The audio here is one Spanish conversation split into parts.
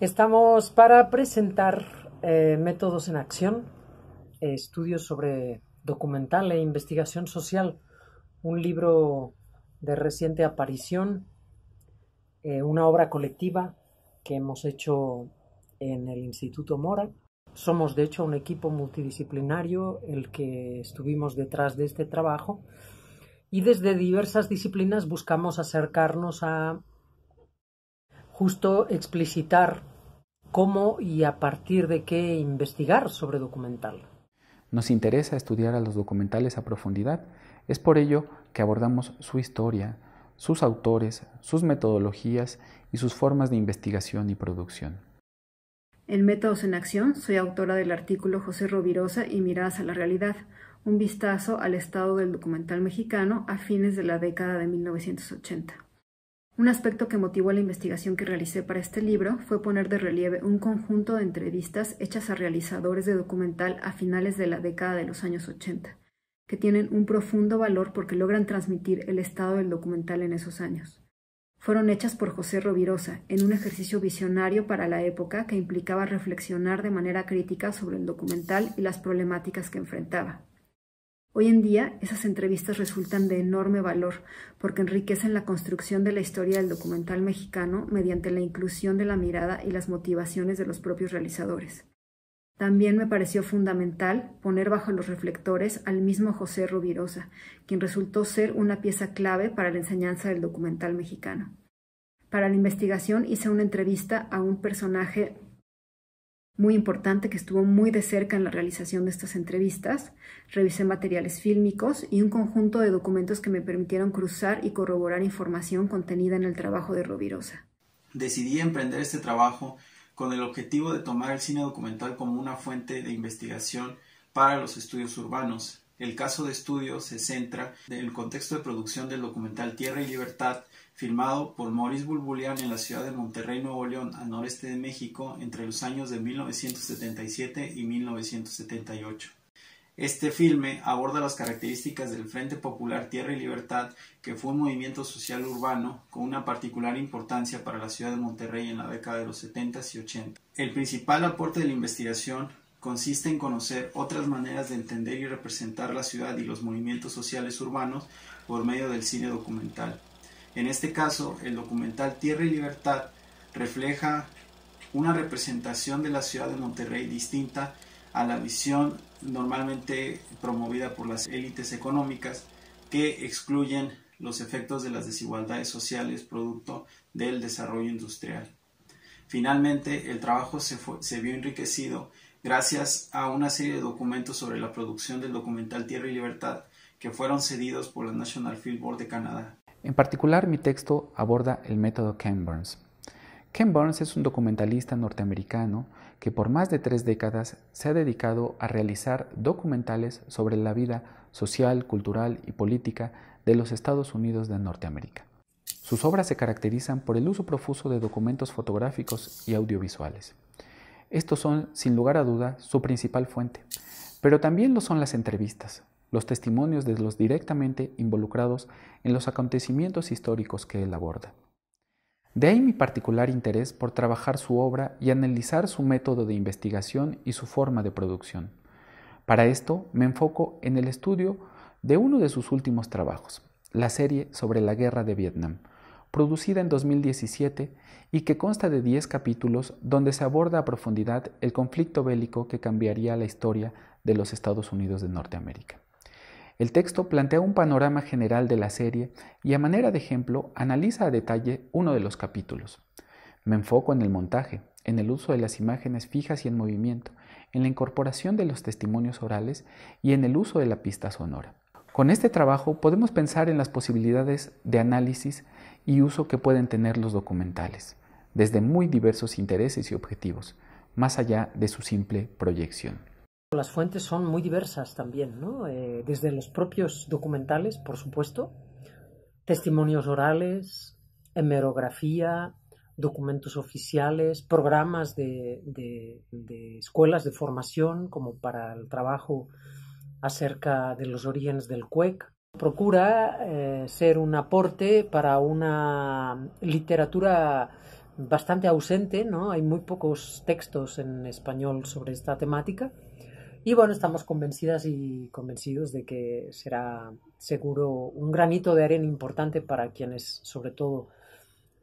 Estamos para presentar eh, métodos en acción, eh, estudios sobre documental e investigación social, un libro de reciente aparición, eh, una obra colectiva que hemos hecho en el Instituto Mora. Somos de hecho un equipo multidisciplinario el que estuvimos detrás de este trabajo y desde diversas disciplinas buscamos acercarnos a justo explicitar cómo y a partir de qué investigar sobre documental. Nos interesa estudiar a los documentales a profundidad. Es por ello que abordamos su historia, sus autores, sus metodologías y sus formas de investigación y producción. En Métodos en Acción, soy autora del artículo José Rovirosa y Miradas a la Realidad, un vistazo al estado del documental mexicano a fines de la década de 1980. Un aspecto que motivó la investigación que realicé para este libro fue poner de relieve un conjunto de entrevistas hechas a realizadores de documental a finales de la década de los años 80, que tienen un profundo valor porque logran transmitir el estado del documental en esos años. Fueron hechas por José Rovirosa en un ejercicio visionario para la época que implicaba reflexionar de manera crítica sobre el documental y las problemáticas que enfrentaba. Hoy en día, esas entrevistas resultan de enorme valor porque enriquecen la construcción de la historia del documental mexicano mediante la inclusión de la mirada y las motivaciones de los propios realizadores. También me pareció fundamental poner bajo los reflectores al mismo José Rubirosa, quien resultó ser una pieza clave para la enseñanza del documental mexicano. Para la investigación hice una entrevista a un personaje muy importante que estuvo muy de cerca en la realización de estas entrevistas. Revisé materiales fílmicos y un conjunto de documentos que me permitieron cruzar y corroborar información contenida en el trabajo de Rovirosa. Decidí emprender este trabajo con el objetivo de tomar el cine documental como una fuente de investigación para los estudios urbanos, el caso de estudio se centra en el contexto de producción del documental Tierra y Libertad, filmado por Maurice Bulbulian en la ciudad de Monterrey, Nuevo León, al noreste de México, entre los años de 1977 y 1978. Este filme aborda las características del Frente Popular Tierra y Libertad, que fue un movimiento social urbano con una particular importancia para la ciudad de Monterrey en la década de los 70 y 80. El principal aporte de la investigación consiste en conocer otras maneras de entender y representar la ciudad y los movimientos sociales urbanos por medio del cine documental. En este caso, el documental Tierra y Libertad refleja una representación de la ciudad de Monterrey distinta a la visión normalmente promovida por las élites económicas que excluyen los efectos de las desigualdades sociales producto del desarrollo industrial. Finalmente, el trabajo se, se vio enriquecido gracias a una serie de documentos sobre la producción del documental Tierra y Libertad que fueron cedidos por la National Film Board de Canadá. En particular, mi texto aborda el método Ken Burns. Ken Burns es un documentalista norteamericano que por más de tres décadas se ha dedicado a realizar documentales sobre la vida social, cultural y política de los Estados Unidos de Norteamérica. Sus obras se caracterizan por el uso profuso de documentos fotográficos y audiovisuales. Estos son, sin lugar a duda, su principal fuente. Pero también lo son las entrevistas, los testimonios de los directamente involucrados en los acontecimientos históricos que él aborda. De ahí mi particular interés por trabajar su obra y analizar su método de investigación y su forma de producción. Para esto me enfoco en el estudio de uno de sus últimos trabajos, la serie sobre la guerra de Vietnam, producida en 2017 y que consta de 10 capítulos donde se aborda a profundidad el conflicto bélico que cambiaría la historia de los Estados Unidos de Norteamérica. El texto plantea un panorama general de la serie y a manera de ejemplo analiza a detalle uno de los capítulos. Me enfoco en el montaje, en el uso de las imágenes fijas y en movimiento, en la incorporación de los testimonios orales y en el uso de la pista sonora. Con este trabajo podemos pensar en las posibilidades de análisis y uso que pueden tener los documentales, desde muy diversos intereses y objetivos, más allá de su simple proyección. Las fuentes son muy diversas también, eh, desde los propios documentales, por supuesto, testimonios orales, hemerografía, documentos oficiales, programas de escuelas de formación como para el trabajo acerca de los orígenes del CUEC. Procura eh, ser un aporte para una literatura bastante ausente, ¿no? Hay muy pocos textos en español sobre esta temática. Y bueno, estamos convencidas y convencidos de que será seguro un granito de arena importante para quienes, sobre todo,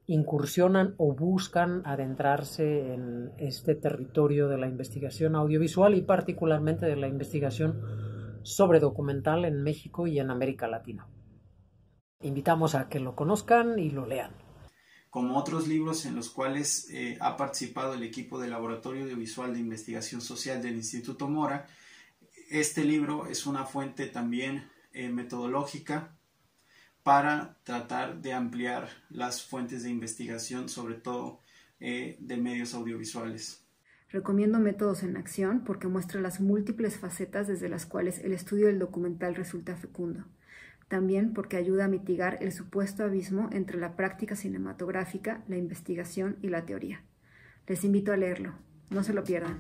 incursionan o buscan adentrarse en este territorio de la investigación audiovisual y particularmente de la investigación sobre documental en México y en América Latina. Invitamos a que lo conozcan y lo lean. Como otros libros en los cuales eh, ha participado el equipo del Laboratorio Audiovisual de Investigación Social del Instituto Mora, este libro es una fuente también eh, metodológica para tratar de ampliar las fuentes de investigación, sobre todo eh, de medios audiovisuales. Recomiendo Métodos en Acción porque muestra las múltiples facetas desde las cuales el estudio del documental resulta fecundo. También porque ayuda a mitigar el supuesto abismo entre la práctica cinematográfica, la investigación y la teoría. Les invito a leerlo. No se lo pierdan.